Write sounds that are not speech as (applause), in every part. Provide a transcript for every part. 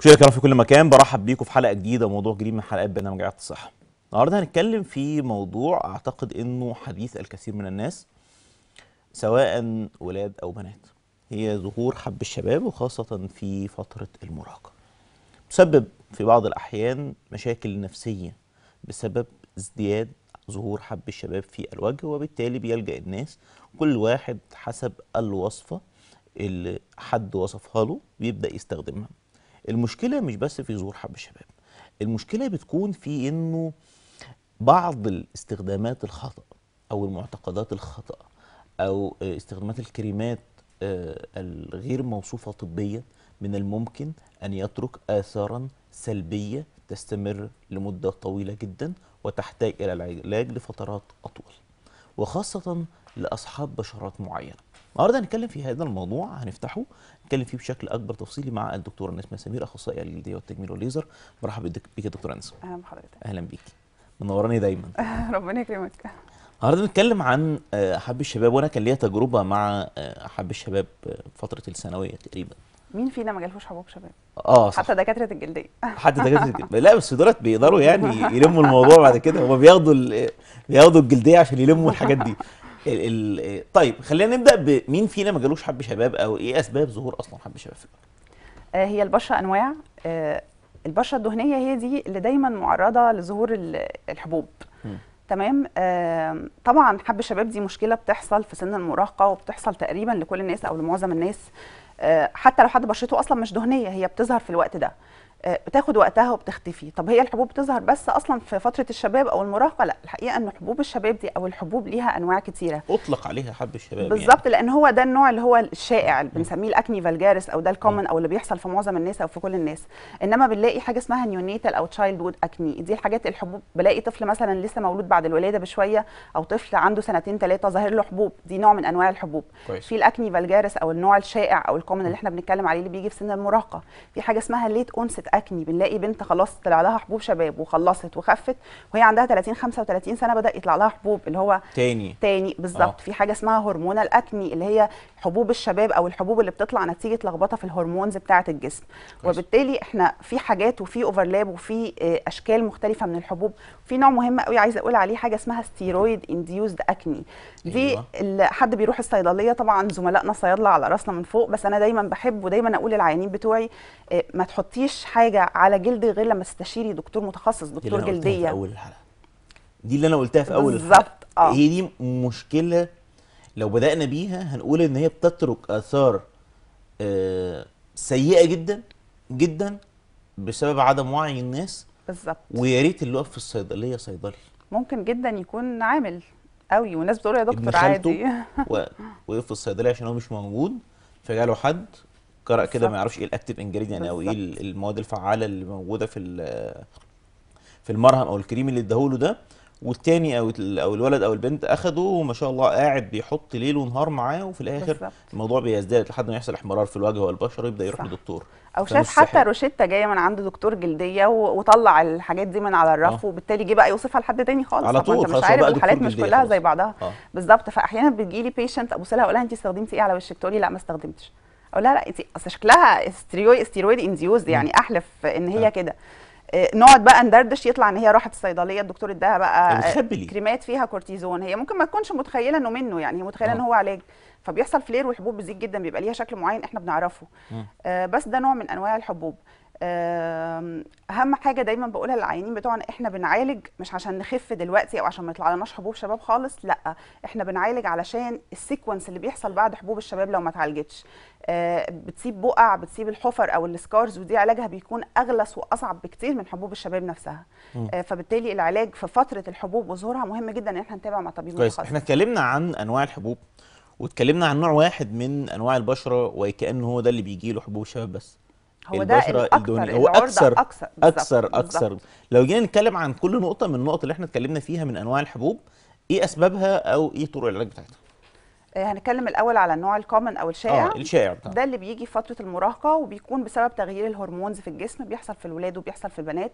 مشاهدينا الكرام في كل مكان برحب بيكم في حلقه جديده وموضوع جديد من حلقات برنامج عيادة الصحه. النهارده هنتكلم في موضوع اعتقد انه حديث الكثير من الناس سواء ولاد او بنات هي ظهور حب الشباب وخاصه في فتره المراهقه. تسبب في بعض الاحيان مشاكل نفسيه بسبب ازدياد ظهور حب الشباب في الوجه وبالتالي بيلجأ الناس كل واحد حسب الوصفه اللي حد وصفها له بيبدأ يستخدمها. المشكله مش بس في ظهور حب الشباب المشكله بتكون في انه بعض الاستخدامات الخطا او المعتقدات الخطا او استخدامات الكريمات آه، الغير موصوفه طبيا من الممكن ان يترك اثارا سلبيه تستمر لمده طويله جدا وتحتاج الى العلاج لفترات اطول وخاصه لاصحاب بشرات معينه النهارده هنتكلم في هذا الموضوع هنفتحه هنتكلم فيه بشكل اكبر تفصيلي مع الدكتوره نسمه سمير اخصائيه الجلديه والتجميل والليزر مرحبا بيك يا دكتوره نسمه اهلا بحضرتك اهلا بيك منوراني دايما (laughs) ربنا يكرمك النهارده بنتكلم عن آه، حب الشباب وانا كان ليا تجربه مع آه، حب الشباب آه، فتره الثانويه تقريبا مين فينا ما جالهوش حبوب شباب؟ اه صح. حتى دكاتره الجلديه (laughs) حتى دكاتره الجلديه (laughs) لا بس دولت بيقدروا يعني يلموا الموضوع بعد كده هم بياخدوا ال... بياخدوا الجلديه عشان يلموا الحاجات دي ال ال طيب خلينا نبدا بمين فينا ما جالوش حب شباب او ايه اسباب ظهور اصلا حب شباب في الوجه؟ آه، هي البشره انواع آه، البشره الدهنيه هي دي اللي دايما معرضه لظهور الحبوب م. تمام آه طبعا حب الشباب دي مشكله بتحصل في سن المراهقه وبتحصل تقريبا لكل الناس او لمعظم الناس آه حتى لو حد بشرته اصلا مش دهنيه هي بتظهر في الوقت ده بتاخد آه، وقتها وبتختفي طب هي الحبوب بتظهر بس اصلا في فتره الشباب او المراهقه لا الحقيقه ان حبوب الشباب دي او الحبوب ليها انواع كثيره اطلق عليها حب الشباب يعني. بالظبط يعني. لان هو ده النوع اللي هو الشائع اللي بنسميه الاكني فالجارس او ده الكومن او اللي بيحصل في معظم الناس او في كل الناس انما بنلاقي حاجه اسمها نيونيتال او تشايلد وود اكني دي الحاجات الحبوب بلاقي طفل مثلا لسه مولود بعد الولاده بشويه او طفل عنده سنتين ثلاثه ظاهر له حبوب دي نوع من انواع الحبوب كويس. في الاكني فالجارس او النوع الشائع او الكومن اللي احنا بنتكلم عليه اللي بيجي في سن المراهقه في حاجه اسمها ليت اونست اكني بنلاقي بنت خلاص طلع لها حبوب شباب وخلصت وخفت وهي عندها 30 35 سنه بدا يطلع لها حبوب اللي هو تاني تاني بالظبط آه. في حاجه اسمها هرمون الاكني اللي هي حبوب الشباب او الحبوب اللي بتطلع نتيجه لخبطه في الهرمونز بتاعه الجسم كويس. وبالتالي احنا في حاجات وفي اوفرلاب وفي آه، اشكال مختلفه من الحبوب في نوع مهم قوي عايزه اقول عليه حاجه اسمها ستيرويد انديوزد اكني دي أيوة. اللي حد بيروح الصيدليه طبعا زملائنا الصيادله على راسنا من فوق بس انا دايما بحب ودايما اقول للعيانين بتوعي آه، ما تحطيش حاجه على جلدي غير لما استشيري دكتور متخصص دكتور دي جلديه في اول الحلقه دي اللي انا قلتها في اول الحلقه بالظبط اه هي دي مشكله لو بدانا بيها هنقول ان هي بتترك اثار آه سيئه جدا جدا بسبب عدم وعي الناس بالظبط ويا ريت اللي واقف في الصيدليه صيدلي ممكن جدا يكون عامل قوي والناس بتقول يا دكتور عادي (laughs) وقف في الصيدليه عشان هو مش موجود فجاله حد قرأ كده ما يعرفش ايه الاكتيف انجريدينت يعني او ايه المواد الفعاله اللي موجوده في في المرهم او الكريم اللي اداهوله ده والتاني او او الولد او البنت اخده وما شاء الله قاعد بيحط ليل ونهار معاه وفي الاخر بالزبط. الموضوع بيزداد لحد ما يحصل احمرار في الوجه والبشره يبدا يروح لدكتور او شاف حتى روشته جايه من عند دكتور جلديه وطلع الحاجات دي من على الرف آه. وبالتالي جه بقى يوصفها لحد تاني خالص على طول خلاص مش عارف الحالات مش كلها خلص. زي بعضها آه. بالظبط فاحيانا بتجي لي بيشنت ابص لها اقول لها انت استخدمتي ايه على وشك تقولي لا ما استخدمتش اقول لها لا اصل شكلها استيرويد استيرويد انديوز يعني احلف ان هي آه. كده آه، نقعد بقى ندردش يطلع ان هي راحت الصيدليه الدكتور اداها بقى آه، كريمات فيها كورتيزون هي ممكن ما تكونش متخيله انه منه يعني هي متخيله ان هو علاج فبيحصل فلير والحبوب بتزيد جدا بيبقى ليها شكل معين احنا بنعرفه آه بس ده نوع من انواع الحبوب اهم حاجه دايما بقولها للعيانين بتوعنا احنا بنعالج مش عشان نخف دلوقتي او عشان ما يطلعلناش حبوب شباب خالص لا احنا بنعالج علشان السيكونس اللي بيحصل بعد حبوب الشباب لو ما اتعالجتش آه، بتسيب بقع بتسيب الحفر او السكارز ودي علاجها بيكون اغلس واصعب بكتير من حبوب الشباب نفسها م. آه، فبالتالي العلاج في فتره الحبوب وظهورها مهم جدا ان احنا نتابع مع طبيب كويس احنا اتكلمنا عن انواع الحبوب واتكلمنا عن نوع واحد من انواع البشره وكانه هو ده اللي بيجي له حبوب الشباب بس هو البشره ده الدهنيه هو اكثر اكثر اكثر بالزبط. اكثر لو جينا نتكلم عن كل نقطه من النقط اللي احنا اتكلمنا فيها من انواع الحبوب ايه اسبابها او ايه طرق العلاج بتاعتها هنتكلم الاول على النوع الكومن او الشائع اه الشائع طبعا. ده اللي بيجي في فتره المراهقه وبيكون بسبب تغيير الهرمونز في الجسم بيحصل في الولاد وبيحصل في البنات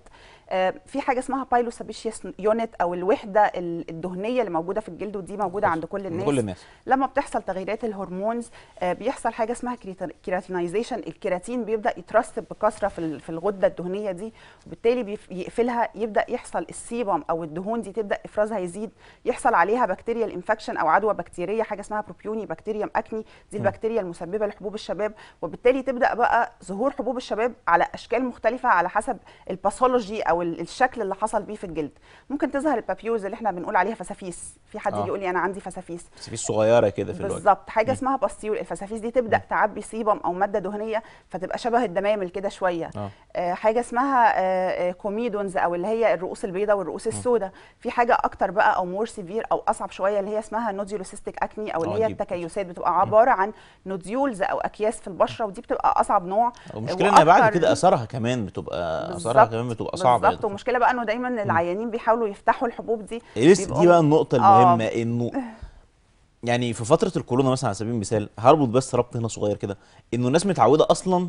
آه، في حاجه اسمها بايلوسابيشيس يونت او الوحده الدهنيه اللي موجوده في الجلد ودي موجوده عند كل الناس كل الناس لما بتحصل تغييرات الهرمونز آه، بيحصل حاجه اسمها كيراتينايزيشن الكيراتين بيبدا يترسب بكثره في الغده الدهنيه دي وبالتالي يقفلها يبدا يحصل السيبوم او الدهون دي تبدا افرازها يزيد يحصل عليها بكتيريا الانفكشن او عدوى بكتيريه حاجه اسمها بروبيوني بكتيريا اكني دي البكتيريا المسببه لحبوب الشباب وبالتالي تبدا بقى ظهور حبوب الشباب على اشكال مختلفه على حسب الباثولوجي او الشكل اللي حصل بيه في الجلد ممكن تظهر البابيوز اللي احنا بنقول عليها فسافيس في حد آه. يقول لي انا عندي فسافيس فسافيس صغيره كده في الوجه بالظبط حاجه م. اسمها باستيول الفسافيس دي تبدا م. تعبي صيبم او ماده دهنيه فتبقى شبه الدمامل كده شويه آه. آه حاجه اسمها آه كوميدونز آه، او اللي هي الرؤوس البيضاء والرؤوس السوداء في حاجه اكتر بقى او مور سيفير او اصعب شويه اللي هي اسمها نوديولوسيستيك اكني او اللي هي التكيسات بتبقى عباره عن نوديولز او اكياس في البشره ودي بتبقى اصعب نوع المشكله ان بعد كده اثارها كمان بتبقى اثارها كمان بتبقى صعبه بالظبط والمشكله بقى انه دايما العيانين بيحاولوا يفتحوا الحبوب دي لسه إيه، دي بقى النقطه آه. المهمه آه. انه (laughs) يعني في فتره الكورونا مثلا على سبيل المثال هربط بس ربط هنا صغير كده انه الناس متعوده اصلا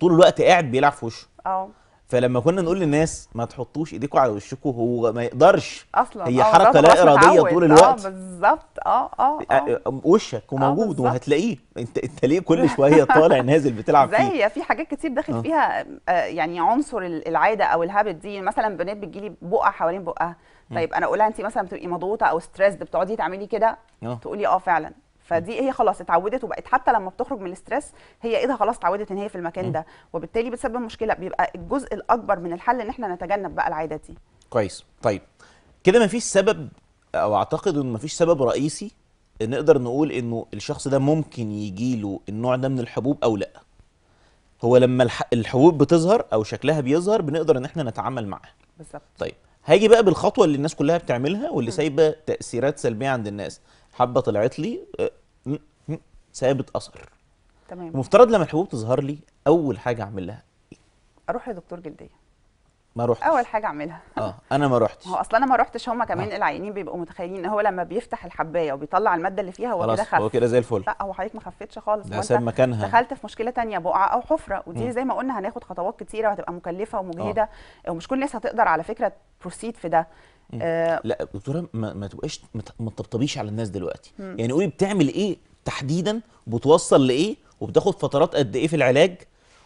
طول الوقت قاعد بيلعب في وشه اه فلما كنا نقول للناس ما تحطوش ايديكم على وشكم هو ما يقدرش اصلا هي آه، حركه لا اراديه طول آه، الوقت اه بالظبط اه اه, آه. وشك وموجود وهتلاقيه انت انت ليه كل (laughs) شويه طالع نازل بتلعب فيه زي في حاجات كتير داخل فيها يعني عنصر العاده او الهابت دي مثلا بنات بتجيلي بقع حوالين بقها طيب انا اقولها انت مثلا بتبقي مضغوطه او ستريسد بتقعدي تعملي كده تقولي اه فعلا فدي هي خلاص اتعودت وبقت حتى لما بتخرج من الاسترس هي ايدها خلاص اتعودت ان هي في المكان ده وبالتالي بتسبب مشكله بيبقى الجزء الاكبر من الحل ان احنا نتجنب بقى العاده دي كويس طيب كده مفيش سبب او اعتقد ان مفيش سبب رئيسي نقدر نقول انه الشخص ده ممكن يجي له النوع ده من الحبوب او لا هو لما الحبوب بتظهر او شكلها بيظهر بنقدر ان احنا نتعامل معاها بالظبط طيب هاجي بقى بالخطوه اللي الناس كلها بتعملها واللي سايبه تاثيرات سلبيه عند الناس حبه طلعت لي سابت آه، اثر تمام المفترض لما الحبوب تظهر لي اول حاجه اعملها ايه اروح لدكتور جلديه ما رحتش اول حاجه اعملها اه انا ما رحتش هو اصلا انا ما رحتش هما كمان آه. العيانين بيبقوا متخيلين ان هو لما بيفتح الحبايه وبيطلع الماده اللي فيها هو كده خف هو كده زي الفل لا هو حضرتك ما خفتش خالص ده ساب مكانها دخلت في مشكله تانية بقعه او حفره ودي م. آه. زي ما قلنا هناخد خطوات كتيره وهتبقى مكلفه ومجهده آه. آه، ومش كل الناس هتقدر على فكره بروسيد في ده آه لا دكتوره ما, ما تبقاش ما تطبطبيش على الناس دلوقتي مم. يعني قولي بتعمل ايه تحديدا وبتوصل لايه وبتاخد فترات قد ايه في العلاج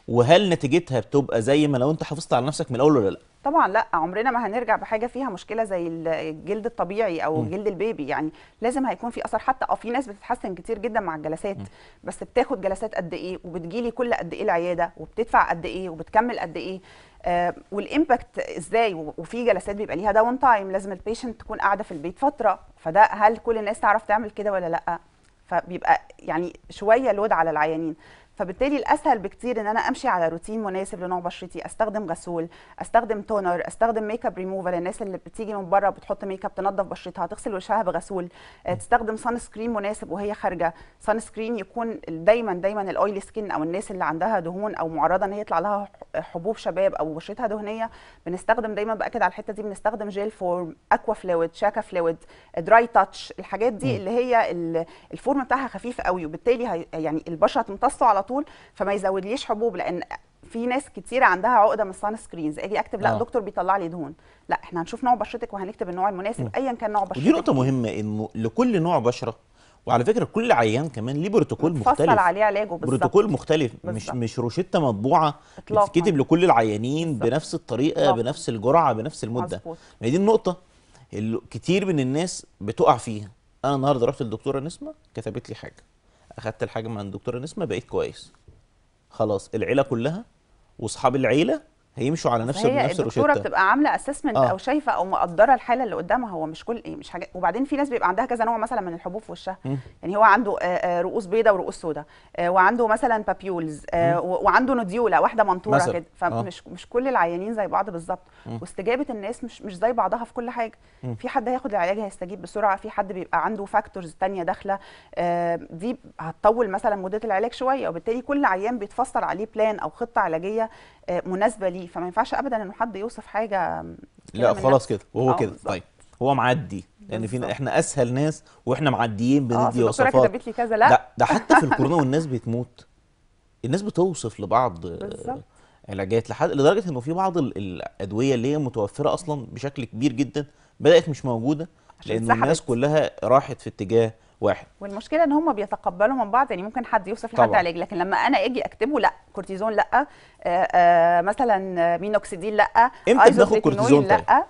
وهل نتيجتها بتبقى زي ما لو انت حافظت على نفسك من الاول ولا لا طبعا لا عمرنا ما هنرجع بحاجه فيها مشكله زي الجلد الطبيعي او م. جلد البيبي يعني لازم هيكون في اثر حتى اه في ناس بتتحسن كتير جدا مع الجلسات م. بس بتاخد جلسات قد ايه وبتجيلي كل قد ايه العياده وبتدفع قد ايه وبتكمل قد ايه آه، والامباكت ازاي وفي جلسات بيبقى ليها داون تايم لازم البيشنت تكون قاعده في البيت فتره فده هل كل الناس تعرف تعمل كده ولا لا فبيبقى يعني شويه لود على العيانين فبالتالي الاسهل بكتير ان انا امشي على روتين مناسب لنوع بشرتي استخدم غسول استخدم تونر استخدم ميك اب ريموفر الناس اللي بتيجي من بره بتحط ميك اب تنظف بشرتها تغسل وشها بغسول آه، تستخدم سان سكرين مناسب وهي خارجه سان سكرين يكون دايما دايما الاويلي سكين او الناس اللي عندها دهون او معرضه ان هي يطلع لها حبوب شباب او بشرتها دهنيه بنستخدم دايما باكد على الحته دي بنستخدم جيل فورم اكوا فلويد شاكا فلويد دراي تاتش الحاجات دي اللي هي الفورم بتاعها خفيف قوي وبالتالي يعني البشره تمتصه على طول فما يزودليش حبوب لان في ناس كتير عندها عقده من الصن سكرينز اجي اكتب لا آه. دكتور بيطلع لي دهون لا احنا هنشوف نوع بشرتك وهنكتب النوع المناسب ايا كان نوع بشرتك ودي نقطه مهمه انه لكل نوع بشره وعلى فكره كل عيان كمان ليه بروتوكول مختلف فصل عليه علاجه بالظبط بروتوكول مختلف بالزبط. مش مش روشته مطبوعه بتتكتب لكل العيانين بالزبط. بنفس الطريقه بالزبط. بنفس الجرعه بنفس المده مظبوط دي النقطه اللي كتير من الناس بتقع فيها انا النهارده رحت للدكتوره نسمه كتبت لي حاجه اخدت الحاجه من عند دكتور نسمه بقيت كويس خلاص العيله كلها واصحاب العيله هيمشوا على نفس نفس الروشته الدكتوره بتبقى عامله اسسمنت آه. او شايفه او مقدره الحاله اللي قدامها هو مش كل إيه مش حاجه وبعدين في ناس بيبقى عندها كذا نوع مثلا من الحبوب في وشها يعني هو عنده آه، آه، رؤوس بيضاء ورؤوس سوداء آه، وعنده مثلا بابيولز وعنده نوديولا واحده منطوره كده فمش آه. مش كل العيانين زي بعض بالظبط واستجابه الناس مش مش زي بعضها في كل حاجه مم. في حد هياخد العلاج هيستجيب بسرعه في حد بيبقى عنده فاكتورز ثانيه داخله دي هتطول مثلا مده العلاج شويه وبالتالي كل عيان بيتفصل عليه بلان او خطه علاجيه مناسبه ليه إيه، فما ينفعش ابدا انه حد يوصف حاجه لا خلاص كده وهو كده طيب هو معدي لان يعني فينا احنا اسهل ناس واحنا معديين آه، بندي وصفات اه لي كذا لا ده, ده حتى في (laughs) الكورونا والناس بتموت الناس بتوصف لبعض آه، بالظبط علاجات لحد لدرجه انه في بعض الادويه اللي هي متوفره اصلا بشكل كبير جدا بدات مش موجوده لان الناس كلها راحت في اتجاه واحد والمشكله ان هم بيتقبلوا من بعض يعني ممكن حد يوصف لحد علاج لكن لما انا اجي اكتبه لا كورتيزون لا آآ آه، آآ آه، مثلا مينوكسيديل لا امتى بناخد كورتيزون لا طيب؟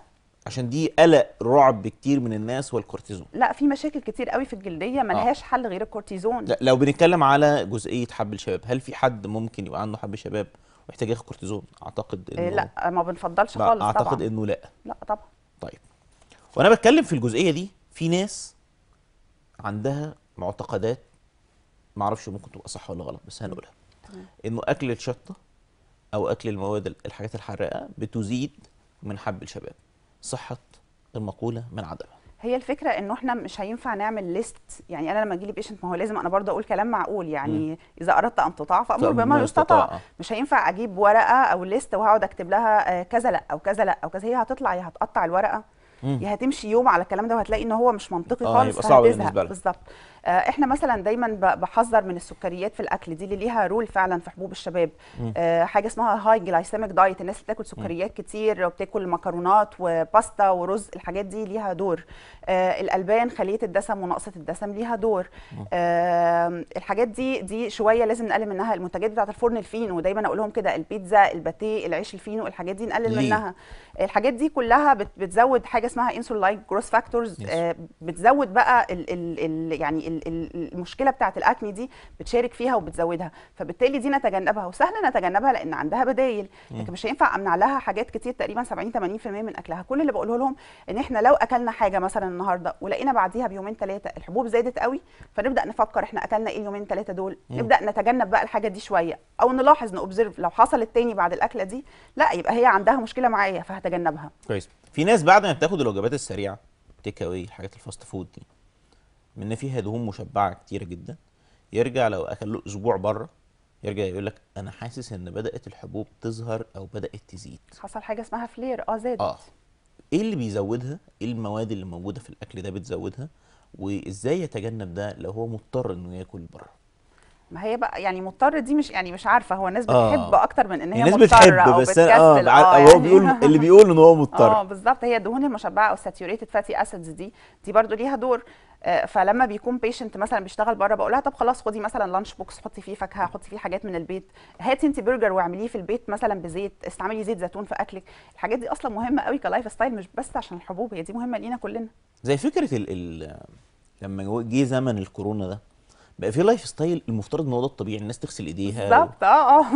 عشان دي قلق رعب كتير من الناس والكورتيزون لا في مشاكل كتير قوي في الجلديه لهاش آه. حل غير الكورتيزون لا لو بنتكلم على جزئيه حب الشباب هل في حد ممكن يبقى عنده حب شباب ويحتاج ياخد كورتيزون اعتقد آه، انه لا ما بنفضلش خالص اعتقد طبعا. انه لا لا طبعا طيب وانا بتكلم في الجزئيه دي في ناس عندها معتقدات معرفش ممكن تبقى صح ولا غلط بس هنقولها انه اكل الشطه او اكل المواد الحاجات الحراقه بتزيد من حب الشباب صحه المقوله من عدمها هي الفكره انه احنا مش هينفع نعمل ليست يعني انا لما اجي لي بيشنت ما هو لازم انا برضه اقول كلام معقول يعني م. اذا اردت ان تطاع فامر بما يستطاع مش هينفع اجيب ورقه او ليست وهقعد اكتب لها آه، كذا لا او كذا لا او كذا هي هتطلع هي هتقطع الورقه يعني هتمشي يوم على الكلام ده وهتلاقي ان هو مش منطقي آه، خالص آه هتزهق بالظبط آه، احنا مثلا دايما بحذر من السكريات في الاكل دي اللي ليها رول فعلا في حبوب الشباب اه حاجه اسمها هاي جلايسيميك دايت الناس اللي بتاكل سكريات كتير وبتاكل مكرونات وباستا ورز الحاجات دي ليها دور اه الالبان خليه الدسم ونقصه الدسم ليها دور اه الحاجات دي دي شويه لازم نقلل منها المنتجات بتاعه الفرن الفينو ودايما اقول لهم كده البيتزا الباتيه العيش الفينو الحاجات دي نقلل ليه؟ منها الحاجات دي كلها بتزود حاجه اسمها انسول لايك جروس فاكتورز بتزود بقى الـ الـ الـ يعني المشكله بتاعه الاكني دي بتشارك فيها وبتزودها فبالتالي دي نتجنبها وسهل نتجنبها لان عندها بدايل لكن مش هينفع امنع لها حاجات كتير تقريبا 70 80% من اكلها كل اللي بقوله لهم ان احنا لو اكلنا حاجه مثلا النهارده ولقينا بعديها بيومين ثلاثه الحبوب زادت قوي فنبدا نفكر احنا اكلنا ايه اليومين ثلاثه دول م. نبدا نتجنب بقى الحاجه دي شويه او نلاحظ نوبزرف لو حصلت تاني بعد الاكله دي لا يبقى هي عندها مشكله معايا فهتجنبها كويس في ناس بعد ما بتاخد الوجبات السريعه تيك اواي حاجات الفاست فود دي من ان فيها دهون مشبعه كتير جدا يرجع لو اكل له اسبوع بره يرجع يقول لك انا حاسس ان بدات الحبوب تظهر او بدات تزيد حصل حاجه اسمها فلير اه زادت اه ايه اللي بيزودها ايه المواد اللي موجوده في الاكل ده بتزودها وازاي يتجنب ده لو هو مضطر انه ياكل بره ما هي بقى يعني مضطر دي مش يعني مش عارفه هو الناس آه. بتحب آه. اكتر من ان هي الناس بتحب أو بس بتكسل اه, آه يعني هو بيقول اللي بيقول ان هو مضطر اه بالظبط هي الدهون المشبعه او ساتيوريتد فاتي اسيدز دي دي برضو ليها دور آه، فلما بيكون بيشنت مثلا بيشتغل بره بقول لها طب خلاص خدي مثلا لانش بوكس حطي فيه فاكهه حطي فيه حاجات من البيت هاتي انت برجر واعمليه في البيت مثلا بزيت استعملي زيت زيتون في اكلك الحاجات دي اصلا مهمه قوي كلايف ستايل مش بس عشان الحبوب هي دي مهمه لينا كلنا زي فكره ال لما جه زمن الكورونا ده بقى في لايف ستايل المفترض ان هو ده الطبيعي الناس تغسل ايديها بالظبط اه اه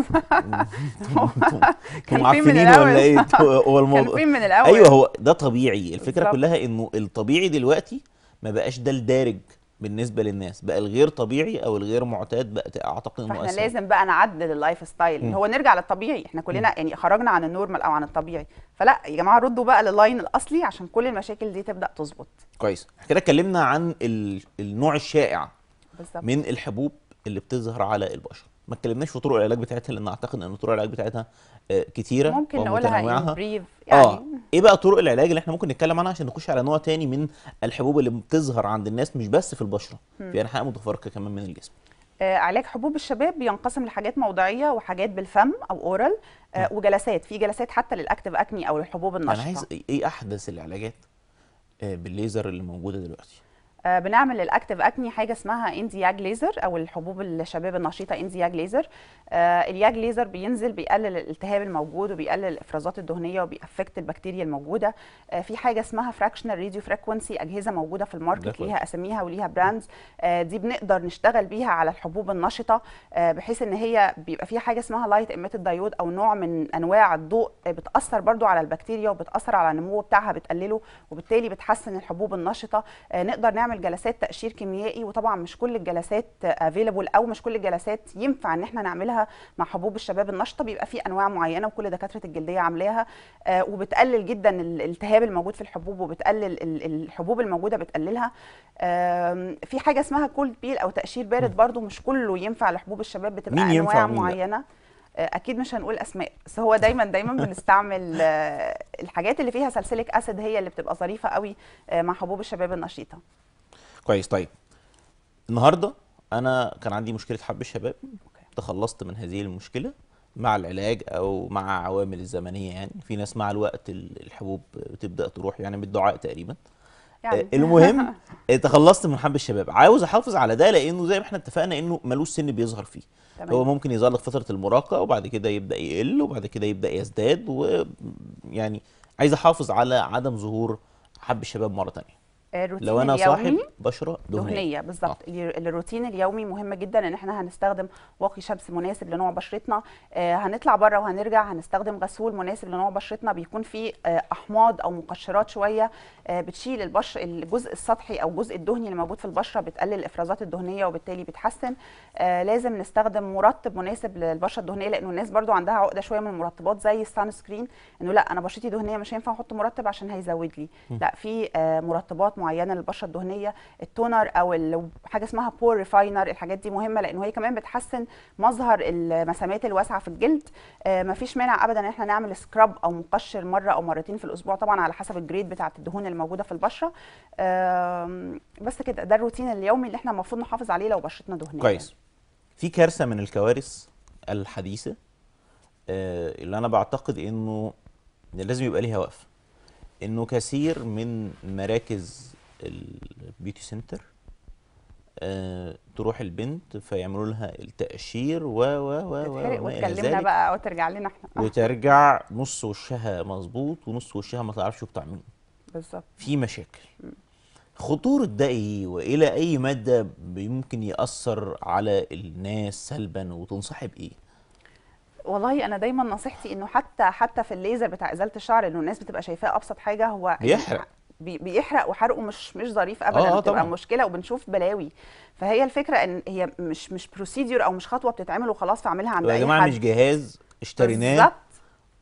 (laughs) كان من الاول ولا ايه هو الموضوع كان من الاول ايوه هو ده طبيعي الفكره بالزبط. كلها انه الطبيعي دلوقتي ما بقاش ده الدارج بالنسبه للناس بقى الغير طبيعي او الغير معتاد بقى اعتقد انه احنا لازم بقى نعدل اللايف ستايل هو نرجع للطبيعي احنا كلنا م. يعني خرجنا عن النورمال او عن الطبيعي فلا يا جماعه ردوا بقى لللاين الاصلي عشان كل المشاكل دي تبدا تظبط كويس كده اتكلمنا عن النوع الشائع بالزبط. من الحبوب اللي بتظهر على البشره ما اتكلمناش في طرق العلاج بتاعتها لان اعتقد ان طرق العلاج بتاعتها آه، كتيره ممكن نقولها بريف يعني اه يعني. ايه بقى طرق العلاج اللي احنا ممكن نتكلم عنها عشان نخش على نوع تاني من الحبوب اللي بتظهر عند الناس مش بس في البشره في انحاء متفرقه كمان من الجسم آه علاج حبوب الشباب بينقسم لحاجات موضعيه وحاجات بالفم او اورال آه وجلسات في جلسات حتى للاكتف اكني او الحبوب النشطه انا عايز ايه احدث العلاجات آه، بالليزر اللي موجوده دلوقتي آه، بنعمل الاكتف اكني حاجه اسمها اندياج ليزر او الحبوب الشباب النشيطه اندياج ليزر آه، الياج ليزر بينزل بيقلل الالتهاب الموجود وبيقلل الافرازات الدهنيه وبيأفكت البكتيريا الموجوده آه، في حاجه اسمها فراكشنال راديو فريكونسي اجهزه موجوده في الماركت ليها اساميها وليها براندز دي بنقدر نشتغل بيها على الحبوب النشطه بحيث ان هي بيبقى فيها حاجه اسمها لايت ايميتد دايود او نوع من انواع الضوء بتاثر برضو على البكتيريا وبتاثر على النمو بتاعها بتقلله وبالتالي بتحسن الحبوب النشطه نقدر نعمل بنعمل جلسات تقشير كيميائي وطبعا مش كل الجلسات افيلبل او مش كل الجلسات ينفع ان احنا نعملها مع حبوب الشباب النشطه بيبقى في انواع معينه وكل دكاتره الجلديه عاملاها آه، وبتقلل جدا الالتهاب الموجود في الحبوب وبتقلل الحبوب الموجوده بتقللها في حاجه اسمها كولد بيل او تقشير بارد برده مش كله ينفع لحبوب الشباب بتبقى مين ينفع انواع معينه آه، اكيد مش هنقول اسماء بس هو دايما دايما بنستعمل آه، الحاجات اللي فيها سلسلك اسيد هي اللي بتبقى ظريفه قوي مع حبوب الشباب النشيطه كويس طيب النهارده انا كان عندي مشكله حب الشباب تخلصت من هذه المشكله مع العلاج او مع عوامل الزمنيه يعني في ناس مع الوقت الحبوب بتبدا تروح يعني بالدعاء تقريبا يعني. آه، المهم (laughs) آه، تخلصت من حب الشباب عاوز احافظ على ده لانه زي ما احنا اتفقنا انه ملوش سن بيظهر فيه تمام. هو ممكن يظهر لك فتره المراهقه وبعد كده يبدا يقل وبعد كده يبدا يزداد ويعني عايز احافظ على عدم ظهور حب الشباب مره ثانيه الروتين لو انا صاحب بشره دهنيه, دهنية آه. بالظبط آه. الروتين اليومي مهم جدا ان احنا هنستخدم واقي شمس مناسب لنوع بشرتنا آه هنطلع بره وهنرجع هنستخدم غسول مناسب لنوع بشرتنا بيكون فيه آه احماض او مقشرات شويه آه بتشيل البشر الجزء السطحي او الجزء الدهني اللي موجود في البشره بتقلل الافرازات الدهنيه وبالتالي بتحسن آه لازم نستخدم مرطب مناسب للبشره الدهنيه لانه الناس برده عندها عقده شويه من المرطبات زي السان سكرين انه لا انا بشرتي دهنيه مش هينفع احط مرطب عشان هيزود لي م. لا في آه مرطبات معينه للبشره الدهنيه التونر او حاجه اسمها بور ريفاينر الحاجات دي مهمه لان هي كمان بتحسن مظهر المسامات الواسعه في الجلد آه مفيش مانع ابدا ان احنا نعمل سكراب او مقشر مره او مرتين في الاسبوع طبعا على حسب الجريد بتاعه الدهون الموجوده في البشره آه بس كده ده الروتين اليومي اللي احنا المفروض نحافظ عليه لو بشرتنا دهنيه كويس في كارثه من الكوارث الحديثه آه، اللي انا بعتقد انه لازم يبقى ليها وقفه انه كثير من مراكز البيوتي سنتر آه، تروح البنت فيعملوا لها التقشير و و و و وتكلمنا بقى وترجع لنا احنا آه. وترجع نص وشها مظبوط ونص وشها ما تعرفش بتاع مين بالظبط في مشاكل خطورة ده ايه والى اي مدى ممكن يأثر على الناس سلبا وتنصحي بايه؟ والله انا دايما نصيحتي انه حتى حتى في الليزر بتاع ازاله الشعر انه الناس بتبقى شايفاه ابسط حاجه هو بيحرق بيحرق وحرقه مش مش ظريف ابدا آه بتبقى طبعًا. مشكله وبنشوف بلاوي فهي الفكره ان هي مش مش بروسيدور او مش خطوه بتتعمل وخلاص فاعملها عند اي حد يا جماعه مش جهاز اشتريناه بالظبط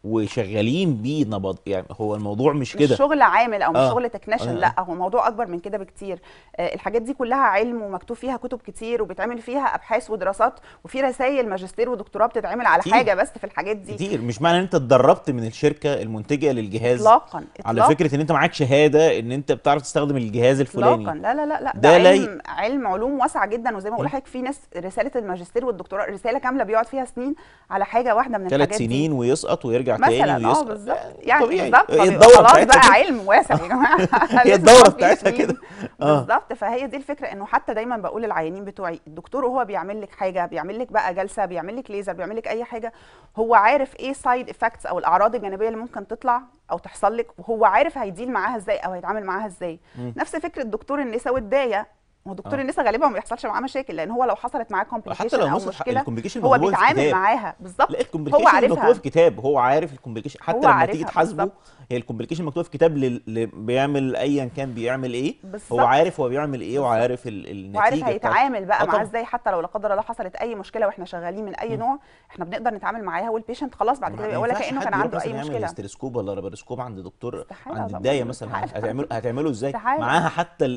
وشغالين بيه نبض يعني هو الموضوع مش كده مش شغل عامل او مش آه. شغل تكنيشن آه. لا هو موضوع اكبر من كده بكتير آه الحاجات دي كلها علم ومكتوب فيها كتب كتير وبيتعمل فيها ابحاث ودراسات وفي رسائل ماجستير ودكتوراه بتتعمل على كتير. حاجه بس في الحاجات دي كتير مش معنى ان انت اتدربت من الشركه المنتجه للجهاز اطلاقا على فكره ان انت معاك شهاده ان انت بتعرف تستخدم الجهاز الفلاني اطلاقا لا لا لا لا ده, ده علم, علم علوم واسعه جدا وزي ما بقول إيه؟ لحضرتك في ناس رساله الماجستير والدكتوراه رساله كامله بيقعد فيها سنين على حاجه واحده من الحاجات دي ثلاث سنين ويسقط ويرجع تاني مثلا اه بالظبط يعني بالظبط خلاص بقى علم واسع يا جماعه (laughs) هي الدوره بتاعتها كده آه. بالظبط فهي دي الفكره انه حتى دايما بقول للعيانين بتوعي الدكتور وهو بيعمل لك حاجه بيعمل لك بقى جلسه بيعمل لك ليزر بيعمل لك اي حاجه هو عارف ايه سايد افكتس او الاعراض الجانبيه اللي ممكن تطلع او تحصل لك وهو عارف هيديل معاها ازاي او هيتعامل معاها ازاي نفس فكره دكتور النساء والدايه هو دكتور آه. النساء غالبا ما بيحصلش معاه مشاكل لان هو لو حصلت معاه كومبليكيشن او مشكله هو بيتعامل معاها بالظبط لا الكومبليكيشن هو عارفها مكتوبه في كتاب هو عارف الكومبليكيشن حتى لما تيجي تحاسبه هي الكومبليكيشن مكتوبه في كتاب اللي بيعمل ايا كان بيعمل ايه بالزبط. هو عارف هو بيعمل ايه وعارف النتيجه وعارف هيتعامل بقى معاه ازاي حتى لو لا قدر الله حصلت اي مشكله واحنا شغالين من اي م. نوع احنا بنقدر نتعامل معاها والبيشنت خلاص بعد كده ولا كانه كان عنده اي مشكله هيسترسكوب ولا رابرسكوب عند دكتور عند الدايه مثلا هتعمله ازاي معاها حتى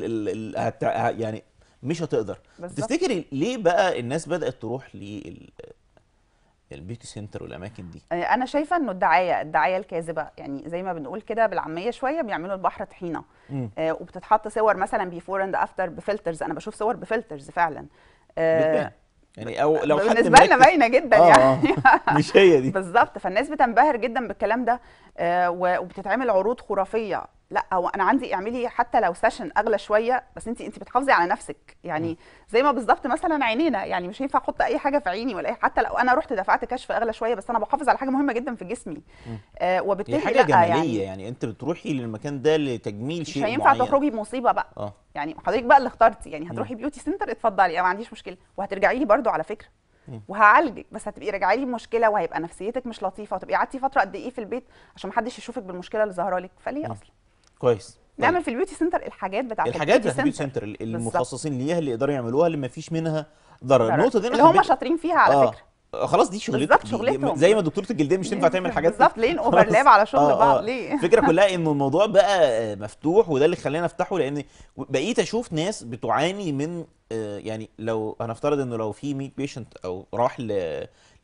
يعني مش هتقدر تفتكري ليه بقى الناس بدات تروح لل البيوتي سنتر والاماكن دي آه، انا شايفه انه الدعايه الدعايه الكاذبه يعني زي ما بنقول كده بالعاميه شويه بيعملوا البحر طحينه آه وبتتحط صور مثلا بيفور اند افتر بفلترز انا بشوف صور بفلترز فعلا آه يعني او لو حد بالنسبه لنا باينه جدا آه يعني آه. (laughs) مش هي دي بالظبط فالناس بتنبهر جدا بالكلام ده آه وبتتعمل عروض خرافيه لا هو انا عندي اعملي حتى لو سيشن اغلى شويه بس انت انت بتحافظي على نفسك يعني زي ما بالظبط مثلا عينينا يعني مش هينفع احط اي حاجه في عيني ولا أي حتى لو انا رحت دفعت كشف اغلى شويه بس انا بحافظ على حاجه مهمه جدا في جسمي آه وبالتالي حاجه لا جماليه يعني, يعني انت بتروحي للمكان ده لتجميل شيء مش هينفع تخرجي بمصيبه بقى آه. يعني حضرتك بقى اللي اخترتي يعني هتروحي بيوتي سنتر اتفضلي انا ما عنديش مشكله وهترجعي لي برده على فكره وهعالجك بس هتبقي راجعه لي بمشكله وهيبقى نفسيتك مش لطيفه وتبقي قعدتي فتره قد ايه في البيت عشان ما حدش يشوفك بالمشكله اللي ظاهره لك فليه اصلا كويس طيب. نعمل طيب. في البيوتي سنتر الحاجات بتاعت الحاجات بتاعت البيوتي سنتر المخصصين ليها اللي يقدروا يعملوها اللي ما فيش منها ضرر النقطه دي اللي هم شاطرين فيها على آه. فكره خلاص دي شغلتك شغلتهم زي ما دكتوره الجلديه مش تنفع تعمل حاجات بالظبط ليه (laughs) اوفرلاب على شغل آه, آه. بعض ليه الفكره (laughs) كلها ان الموضوع بقى مفتوح وده اللي خلاني افتحه لان بقيت اشوف ناس بتعاني من آه، يعني لو هنفترض انه لو في 100 بيشنت او راح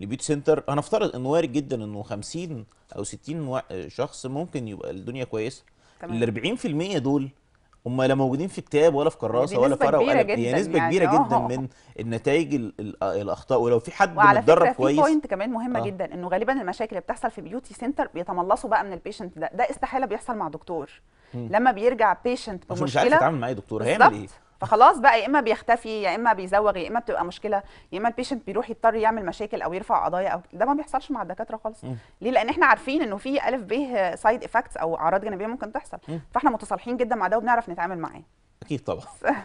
لبيوت سنتر هنفترض انه وارد جدا انه 50 او 60 شخص ممكن يبقى الدنيا كويسه ال 40% دول هم لا موجودين في كتاب ولا في كراسه ولا في ورقه ولا هي نسبه يعني كبيره جدا أوه. من النتائج الاخطاء ولو في حد متدرب كويس وعلى بوينت كمان مهمه آه. جدا انه غالبا المشاكل اللي بتحصل في بيوتي سنتر بيتملصوا بقى من البيشنت ده ده استحاله بيحصل مع دكتور م. لما بيرجع بيشنت بمشكله مش عارف يتعامل معايا دكتور هيعمل ايه فخلاص بقى يا اما بيختفي يا اما بيزوغ يا اما بتبقى مشكله يا اما البيشنت بيروح يضطر يعمل مشاكل او يرفع قضايا او ده ما بيحصلش مع الدكاتره خالص ليه لان احنا عارفين انه في الف ب سايد افكتس او اعراض جانبيه ممكن تحصل فاحنا متصالحين جدا مع ده وبنعرف نتعامل معاه اكيد طبعا (laughs)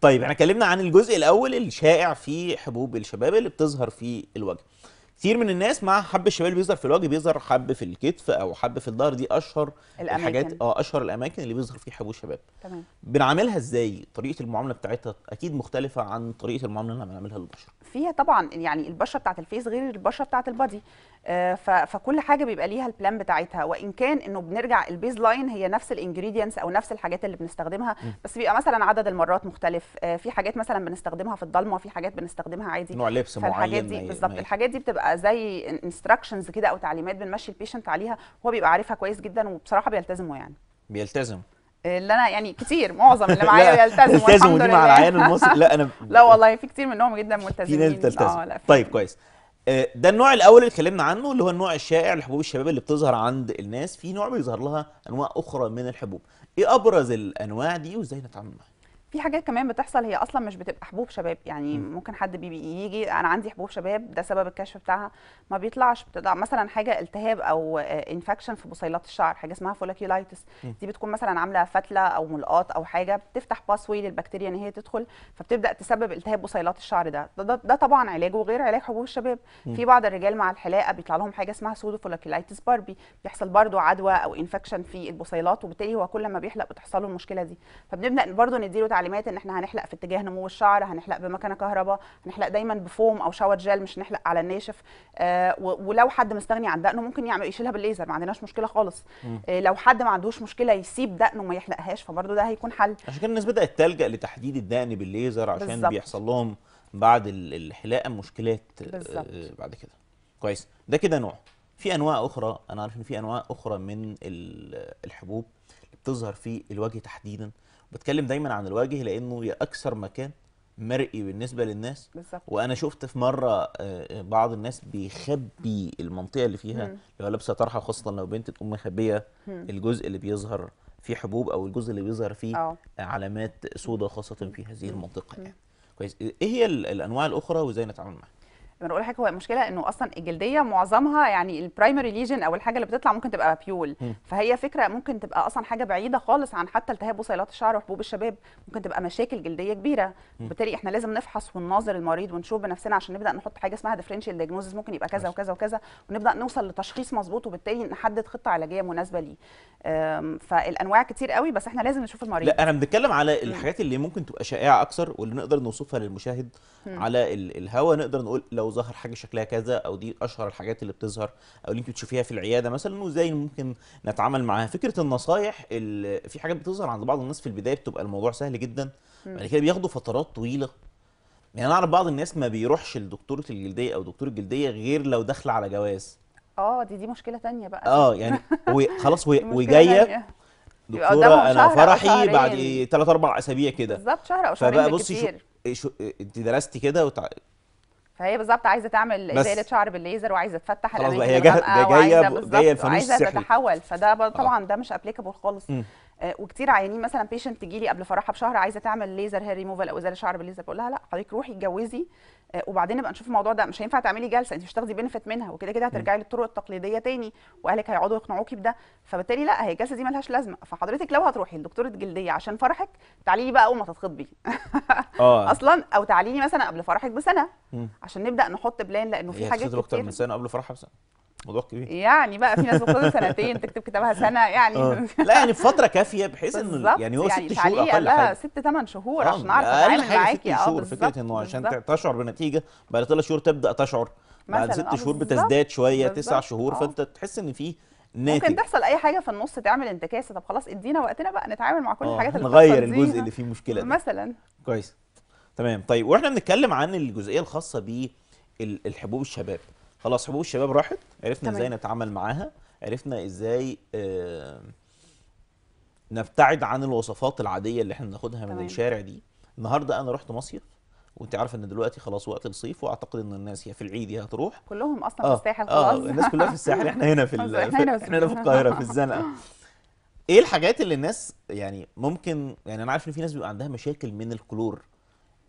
طيب احنا اتكلمنا عن الجزء الاول الشائع في حبوب الشباب اللي بتظهر في الوجه كتير من الناس مع حب الشمال بيظهر في الوجه بيظهر حب في الكتف او حب في الظهر دي اشهر الأماكن. الحاجات اه اشهر الاماكن اللي بيظهر فيها حبو الشباب تمام بنعاملها ازاي طريقه المعامله بتاعتها اكيد مختلفه عن طريقه المعامله اللي احنا بنعملها للبشر فيها طبعا يعني البشره بتاعت الفيس غير البشره بتاعت البادي آه، فكل حاجه بيبقى ليها البلان بتاعتها وان كان انه بنرجع البيز لاين هي نفس الانجريدينتس او نفس الحاجات اللي بنستخدمها بس بيبقى مثلا عدد المرات مختلف آه، في حاجات مثلا بنستخدمها في الضلمه في حاجات بنستخدمها عادي نوع لبس معين دي بالظبط الحاجات دي بتبقى زي انستراكشنز كده او تعليمات بنمشي البيشنت عليها هو بيبقى عارفها كويس جدا وبصراحه بيلتزموا يعني بيلتزم آه، اللي انا يعني كتير معظم اللي معايا (laughs) بيلتزموا بيلتزموا دي مع العيان المصري لا انا (laughs) لا والله في كتير منهم جدا ملتزمين في ناس بتلتزم آه طيب كويس آه، ده النوع الاول اللي اتكلمنا عنه اللي هو النوع الشائع لحبوب الشباب اللي بتظهر عند الناس في نوع بيظهر لها انواع اخرى من الحبوب ايه ابرز الانواع دي وازاي نتعامل معاها في حاجات كمان بتحصل هي اصلا مش بتبقى حبوب شباب يعني م. ممكن حد بيجي يجي انا عندي حبوب شباب ده سبب الكشف بتاعها ما بيطلعش بتطلع مثلا حاجه التهاب او انفكشن آه، في بصيلات الشعر حاجه اسمها فولكيولايتس دي بتكون مثلا عامله فتله او ملقاط او حاجه بتفتح باسوي للبكتيريا ان هي تدخل فبتبدا تسبب التهاب بصيلات الشعر ده ده, ده, ده طبعا علاجه غير علاج حبوب الشباب م. في بعض الرجال مع الحلاقه بيطلع لهم حاجه اسمها سودو فولكيولايتس باربي بيحصل برضو عدوى او انفكشن في البصيلات وبالتالي هو كل ما بيحلق بتحصل له المشكله دي فبنبدا برضو نديله تعليمات ان احنا هنحلق في اتجاه نمو الشعر هنحلق بمكنه كهرباء هنحلق دايما بفوم او شاور جل مش نحلق على الناشف آه ولو حد مستغني عن دقنه ممكن يعمل يشيلها بالليزر ما عندناش مشكله خالص آه لو حد ما عندوش مشكله يسيب دقنه وما يحلقهاش فبرضه ده هيكون حل عشان كده الناس بدات تلجا لتحديد الدقن بالليزر عشان بالزبط. بيحصل لهم بعد الحلاقه مشكلات بالزبط. آه بعد كده كويس ده كده نوع في انواع اخرى انا عارف ان في انواع اخرى من الحبوب اللي بتظهر في الوجه تحديدا بتكلم دايما عن الوجه لانه هي اكثر مكان مرئي بالنسبه للناس بالظبط وانا شفت في مره آه، آه، بعض الناس بيخبي المنطقه اللي فيها لو لابسه طرحه خاصه لو بنت تقوم مخبيه الجزء اللي بيظهر فيه حبوب او الجزء اللي بيظهر فيه أوه. علامات سوداء خاصه في هذه المنطقه يعني كويس ايه هي الانواع الاخرى وازاي نتعامل معاها ما اقول حاجه هو المشكله انه اصلا الجلديه معظمها يعني البرايمري ليجن او الحاجه اللي بتطلع ممكن تبقى بيول فهي فكره ممكن تبقى اصلا حاجه بعيده خالص عن حتى التهاب بصيلات الشعر وحبوب الشباب ممكن تبقى مشاكل جلديه كبيره وبالتالي احنا لازم نفحص ونناظر المريض ونشوف بنفسنا عشان نبدا نحط حاجه اسمها ديفرنشال دايجنوزز ممكن يبقى كذا وكذا وكذا ونبدا نوصل لتشخيص مظبوط وبالتالي نحدد خطه علاجيه مناسبه ليه فالانواع كتير قوي بس احنا لازم نشوف المريض لا انا بنتكلم على الحاجات اللي ممكن تبقى شائعه اكثر واللي نقدر نوصفها للمشاهد على الهواء نقدر نقول لو ظهر حاجه شكلها كذا او دي اشهر الحاجات اللي بتظهر او اللي انت بتشوفيها في العياده مثلا وازاي ممكن نتعامل معاها فكره النصايح اللي في حاجات بتظهر عند بعض الناس في البدايه بتبقى الموضوع سهل جدا بعد كده بياخدوا فترات طويله يعني انا اعرف بعض الناس ما بيروحش لدكتوره الجلديه او دكتور الجلديه غير لو داخله على جواز اه دي دي مشكله تانية بقى اه يعني (laughs) خلاص وجايه دكتوره انا فرحي بعد 3 4 اسابيع كده بالظبط شهر او شهرين كتير بصي شو... إيه، إيه، انت درستي كده وتع... فهي بالظبط عايزه تعمل ازاله شعر بالليزر وعايزه تفتح الاماكن هي جايه جايه الفانوس عايزه تتحول فده طبعا ده مش ابليكابل خالص م. آه، وكتير عيانين مثلا بيشنت تجي لي قبل فرحها بشهر عايزه تعمل ليزر هير ريموفال او ازاله شعر بالليزر بقول لها لا حضرتك روحي اتجوزي آه، وبعدين نبقى نشوف الموضوع ده مش هينفع تعملي جلسه انت مش هتاخدي بنفيت منها وكده كده هترجعي للطرق التقليديه تاني واهلك هيقعدوا يقنعوكي بده فبالتالي لا هي الجلسه دي ملهاش لازمه فحضرتك لو هتروحي لدكتوره جلديه عشان فرحك تعالي لي بقى اول ما تتخطبي آه. (laughs) اصلا او تعالي لي مثلا قبل فرحك بسنه عشان نبدا نحط بلان لانه في حاجات كتير اكتر من سنه قبل فرحها بسنه موضوع كبير يعني بقى في ناس بتاخد سنتين (laughs) تكتب كتابها سنه يعني آه. (laughs) لا يعني فتره كافيه بحيث انه يعني هو يعني ست شهور اقل حاجه ست ثمان شهور آه، عشان اعرف اتعامل معاكي اه ست شهور فكره انه عشان تشعر بنتيجه بعد ثلاث شهور تبدا تشعر بعد ست شهور بتزداد شويه تسع شهور آه. فانت تحس ان في ناتج ممكن تحصل اي حاجه في النص تعمل انتكاسه طب خلاص ادينا وقتنا بقى نتعامل مع كل الحاجات اللي نغير الجزء اللي فيه مشكله مثلا كويس تمام طيب واحنا بنتكلم عن الجزئيه الخاصه بالحبوب الشباب خلاص حبوب الشباب راحت عرفنا تمام. ازاي نتعامل معاها عرفنا ازاي آه نبتعد عن الوصفات العاديه اللي احنا بناخدها من الشارع دي النهارده انا رحت مصيف وانت عارفه ان دلوقتي خلاص وقت الصيف واعتقد ان الناس يا في العيد يا هتروح كلهم اصلا آه في الساحل آه، خلاص اه الناس كلها في الساحل (laughs) احنا هنا في احنا هنا في القاهره في الزنقه (laughs) ايه الحاجات اللي الناس يعني ممكن يعني انا عارف ان في ناس بيبقى عندها مشاكل من الكلور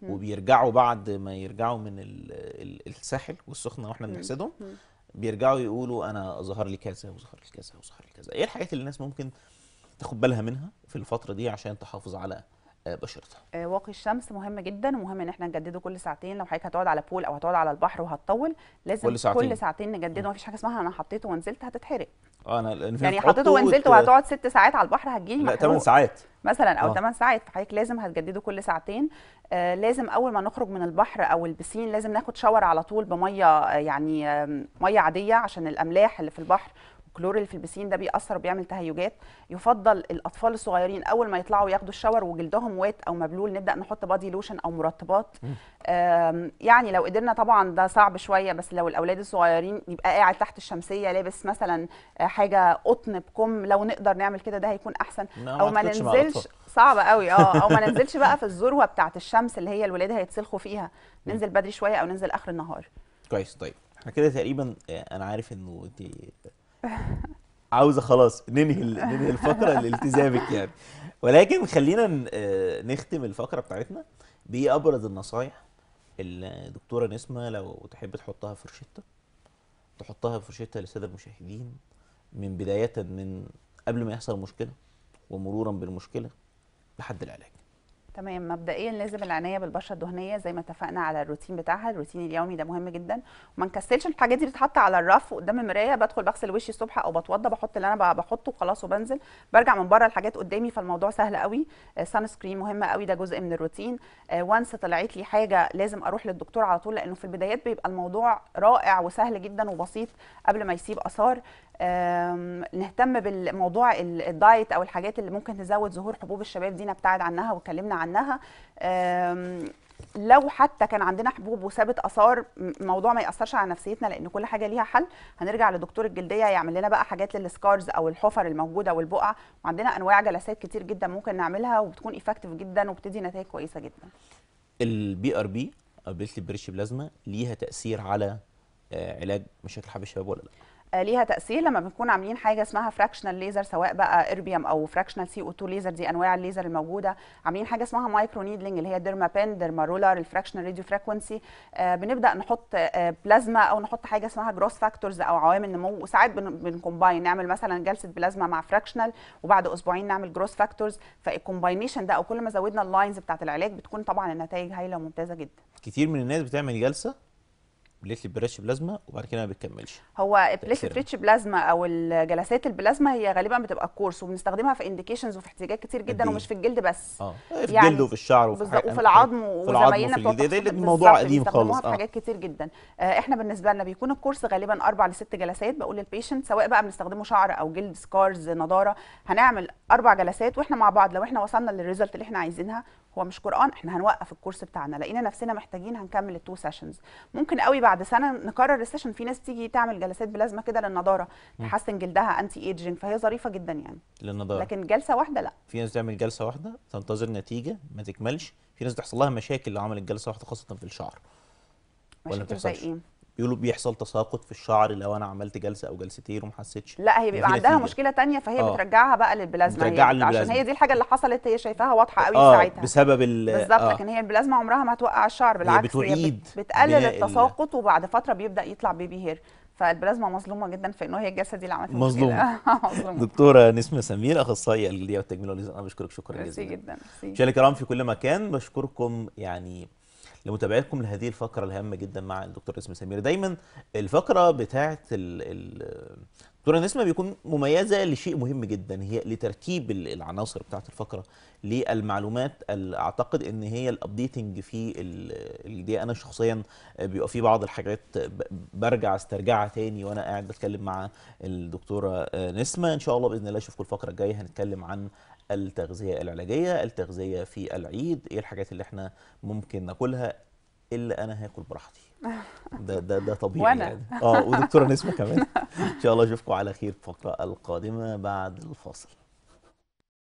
وبيرجعوا بعد ما يرجعوا من الساحل والسخنه واحنا بنحسدهم بيرجعوا يقولوا انا ظهر لي كذا وظهر لي كذا وظهر لي كذا ايه الحاجات اللي الناس ممكن تاخد بالها منها في الفتره دي عشان تحافظ على آه، بشرتها آه، واقي الشمس مهم جدا ومهم ان احنا نجدده كل ساعتين لو حضرتك هتقعد على بول او هتقعد على البحر وهتطول لازم كل ساعتين, كل ساعتين نجدده مفيش حاجه اسمها انا حطيته ونزلت هتتحرق اه انا يعني حطيته ونزلت وهتقعد ست ساعات على البحر هتجيلي لا ثمان ساعات مثلا او آه. ساعات فحضرتك لازم هتجدده كل ساعتين آه لازم اول ما نخرج من البحر او البسين لازم ناخد شاور على طول بميه يعني ميه عاديه عشان الاملاح اللي في البحر الكلور اللي في البسين ده بيأثر وبيعمل تهيجات يفضل الأطفال الصغيرين أول ما يطلعوا ياخدوا الشاور وجلدهم وات أو مبلول نبدأ نحط بادي لوشن أو مرطبات يعني لو قدرنا طبعا ده صعب شوية بس لو الأولاد الصغيرين يبقى قاعد تحت الشمسية لابس مثلا آه، حاجة قطن بكم لو نقدر نعمل كده ده هيكون أحسن أو ما ننزلش صعبة قوي اه أو ما (laughs) ننزلش بقى في الذروة بتاعة الشمس اللي هي الولاد هيتسلخوا فيها ننزل بدري شوية أو ننزل آخر النهار كويس طيب احنا كده تقريبا آه، انا عارف انه عاوزه خلاص ننهي ننهي الفقره لالتزامك يعني ولكن خلينا آه، نختم الفقره بتاعتنا بابرز النصايح الدكتوره نسمه لو تحب تحطها في روشتة تحطها في روشتة للساده المشاهدين من بدايه من قبل ما يحصل مشكله ومرورا بالمشكله لحد العلاج تمام مبدئيا لازم العنايه بالبشره الدهنيه زي ما اتفقنا على الروتين بتاعها الروتين اليومي ده مهم جدا وما نكسلش الحاجات دي بتتحط على الرف قدام المرايه بدخل بغسل وشي الصبح او بتوضى بحط اللي انا بحطه وخلاص وبنزل برجع من بره الحاجات قدامي فالموضوع سهل قوي سان سكرين مهمه قوي ده جزء من الروتين وانس آه، طلعت لي حاجه لازم اروح للدكتور على طول لانه في البدايات بيبقى الموضوع رائع وسهل جدا وبسيط قبل ما يسيب اثار نهتم بالموضوع الدايت او الحاجات اللي ممكن تزود ظهور حبوب الشباب دي نبتعد عنها واتكلمنا عنها لو حتى كان عندنا حبوب وسابت اثار الموضوع ما ياثرش على نفسيتنا لان كل حاجه ليها حل هنرجع لدكتور الجلديه يعمل لنا بقى حاجات للسكارز او الحفر الموجوده والبقع وعندنا انواع جلسات كتير جدا ممكن نعملها وبتكون ايفكتيف جدا وبتدي نتائج كويسه جدا البي ار بي او بيتلي بريش بلازما ليها تاثير على آه، علاج مشاكل حب الشباب ولا لا آه، ليها تاثير لما بنكون عاملين حاجه اسمها فراكشنال ليزر سواء بقى اربيوم او فراكشنال سي او 2 ليزر دي انواع الليزر الموجوده عاملين حاجه اسمها مايكرو نيدلينج اللي هي ديرما بين ديرما رولر الفراكشنال راديو فريكونسي بنبدا نحط بلازما آه، او نحط حاجه اسمها جروس فاكتورز او عوامل نمو وساعات بنكومباين نعمل مثلا جلسه بلازما مع فراكشنال وبعد اسبوعين نعمل جروس فاكتورز فالكومباينيشن ده او كل ما زودنا اللاينز بتاعه العلاج بتكون طبعا النتائج هايله وممتازه جدا كتير من الناس بتعمل جلسه بليتلي بريتش بلازما وبعد كده ما بتكملش هو البليتلي بريتش بلازما او الجلسات البلازما هي غالبا بتبقى كورس وبنستخدمها في انديكيشنز وفي احتياجات كتير جدا دي. ومش في الجلد بس اه إيه، في يعني الجلد وفي الشعر وفي, حاجة وفي العظم آه. وفي الجلد ده الموضوع قديم خالص اه حاجات كتير جدا آه احنا بالنسبه لنا بيكون الكورس غالبا اربع لست جلسات بقول للبيشنت سواء بقى بنستخدمه شعر او جلد سكارز نضاره هنعمل اربع جلسات واحنا مع بعض لو احنا وصلنا للريزلت اللي احنا عايزينها هو مش قران احنا هنوقف الكورس بتاعنا لقينا نفسنا محتاجين هنكمل التو سيشنز ممكن قوي بعد سنه نكرر السيشن في ناس تيجي تعمل جلسات بلازما كده للنضاره تحسن جلدها انتي ايجنج فهي ظريفه جدا يعني للنضاره لكن جلسه واحده لا في ناس تعمل جلسه واحده تنتظر نتيجه ما تكملش في ناس تحصل لها مشاكل لو عملت جلسه واحده خاصه في الشعر مشاكل ولا زي ايه بيقولوا بيحصل تساقط في الشعر لو انا عملت جلسه او جلستين وما حسيتش لا هي بيبقى عندها نتيجة. مشكله تانية فهي آه. بترجعها بقى للبلازما بترجع هي يعني. للبلازما. عشان هي دي الحاجه اللي حصلت هي شايفاها واضحه قوي آه ساعتها بسبب ال بالظبط آه. لكن هي البلازما عمرها ما هتوقع الشعر بالعكس هي, هي بتقلل التساقط وبعد فتره بيبدا يطلع بيبي هير فالبلازما مظلومه جدا في انه هي الجلسه دي اللي عملتها مظلومه (laughs) مظلومه دكتوره نسمه سمير اخصائيه الجلديه والتجميل انا بشكرك شكرا جزيلا جدا شكرا الكرام في كل مكان بشكركم يعني لمتابعتكم لهذه الفقره الهامه جدا مع الدكتور اسم سمير دايما الفقره بتاعه الدكتوره نسمه بيكون مميزه لشيء مهم جدا هي لترتيب العناصر بتاعه الفقره للمعلومات اعتقد ان هي الابديتنج في دي انا شخصيا بيبقى في بعض الحاجات برجع استرجعها تاني وانا قاعد بتكلم مع الدكتوره نسمه ان شاء الله باذن الله اشوفكم الفقره الجايه هنتكلم عن التغذية العلاجية التغذية في العيد ايه الحاجات اللي احنا ممكن ناكلها الا انا هاكل براحتي (laughs) ده ده ده طبيعي وانا يعني. اه ودكتوره نسمه كمان ان شاء الله اشوفكم على خير في الفقره القادمه بعد الفاصل